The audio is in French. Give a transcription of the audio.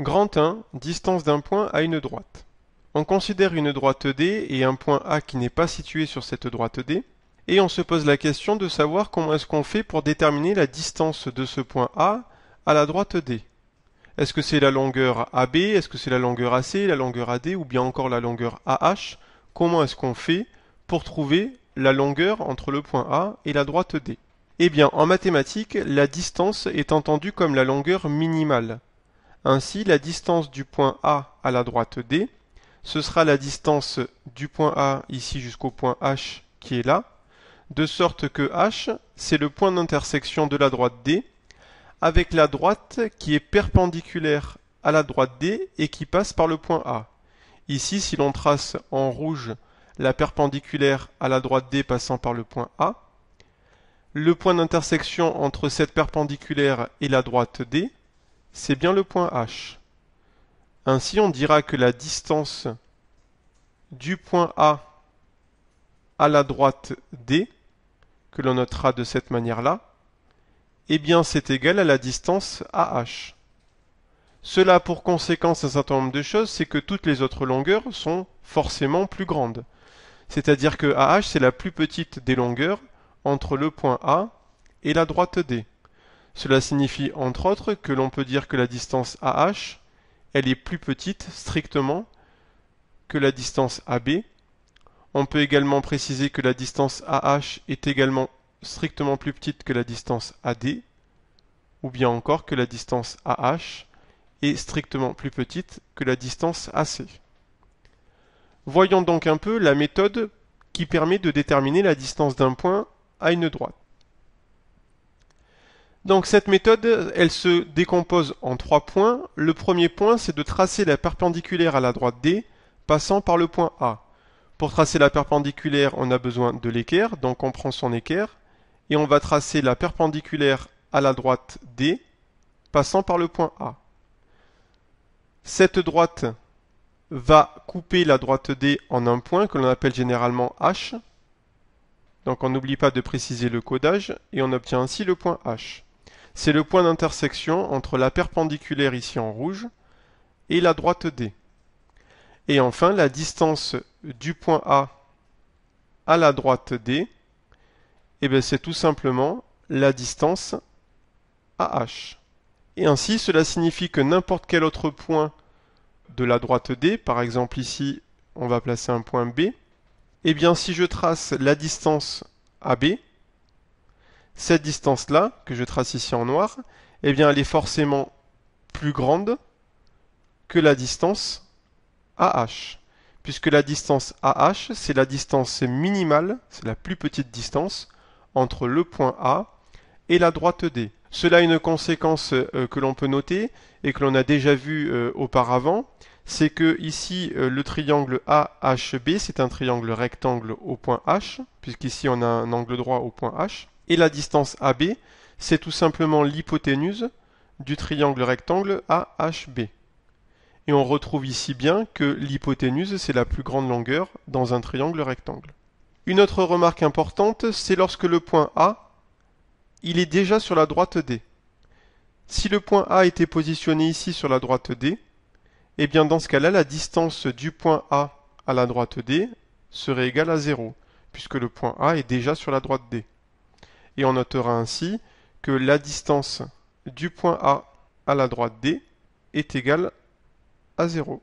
Grand 1, distance d'un point à une droite. On considère une droite D et un point A qui n'est pas situé sur cette droite D, et on se pose la question de savoir comment est-ce qu'on fait pour déterminer la distance de ce point A à la droite D. Est-ce que c'est la longueur AB, est-ce que c'est la longueur AC, la longueur AD ou bien encore la longueur AH Comment est-ce qu'on fait pour trouver la longueur entre le point A et la droite D Eh bien, en mathématiques, la distance est entendue comme la longueur minimale. Ainsi, la distance du point A à la droite D, ce sera la distance du point A ici jusqu'au point H qui est là, de sorte que H, c'est le point d'intersection de la droite D avec la droite qui est perpendiculaire à la droite D et qui passe par le point A. Ici, si l'on trace en rouge la perpendiculaire à la droite D passant par le point A, le point d'intersection entre cette perpendiculaire et la droite D, c'est bien le point H. Ainsi, on dira que la distance du point A à la droite D, que l'on notera de cette manière-là, eh bien c'est égal à la distance AH. Cela a pour conséquence un certain nombre de choses, c'est que toutes les autres longueurs sont forcément plus grandes. C'est-à-dire que AH c'est la plus petite des longueurs entre le point A et la droite D. Cela signifie entre autres que l'on peut dire que la distance AH, elle est plus petite strictement que la distance AB. On peut également préciser que la distance AH est également strictement plus petite que la distance AD, ou bien encore que la distance AH est strictement plus petite que la distance AC. Voyons donc un peu la méthode qui permet de déterminer la distance d'un point à une droite. Donc cette méthode, elle se décompose en trois points. Le premier point, c'est de tracer la perpendiculaire à la droite D, passant par le point A. Pour tracer la perpendiculaire, on a besoin de l'équerre, donc on prend son équerre, et on va tracer la perpendiculaire à la droite D, passant par le point A. Cette droite va couper la droite D en un point que l'on appelle généralement H. Donc on n'oublie pas de préciser le codage et on obtient ainsi le point H. C'est le point d'intersection entre la perpendiculaire ici en rouge et la droite D. Et enfin, la distance du point A à la droite D, eh c'est tout simplement la distance AH. Et ainsi, cela signifie que n'importe quel autre point de la droite D, par exemple ici, on va placer un point B, eh bien si je trace la distance AB, cette distance-là, que je trace ici en noir, eh bien, elle est forcément plus grande que la distance AH. Puisque la distance AH, c'est la distance minimale, c'est la plus petite distance, entre le point A et la droite D. Cela a une conséquence euh, que l'on peut noter et que l'on a déjà vue euh, auparavant, c'est que ici euh, le triangle AHB, c'est un triangle rectangle au point H, puisqu'ici on a un angle droit au point H. Et la distance AB, c'est tout simplement l'hypoténuse du triangle rectangle AHB. Et on retrouve ici bien que l'hypoténuse, c'est la plus grande longueur dans un triangle rectangle. Une autre remarque importante, c'est lorsque le point A, il est déjà sur la droite D. Si le point A était positionné ici sur la droite D, eh bien dans ce cas-là, la distance du point A à la droite D serait égale à 0, puisque le point A est déjà sur la droite D et on notera ainsi que la distance du point A à la droite D est égale à 0.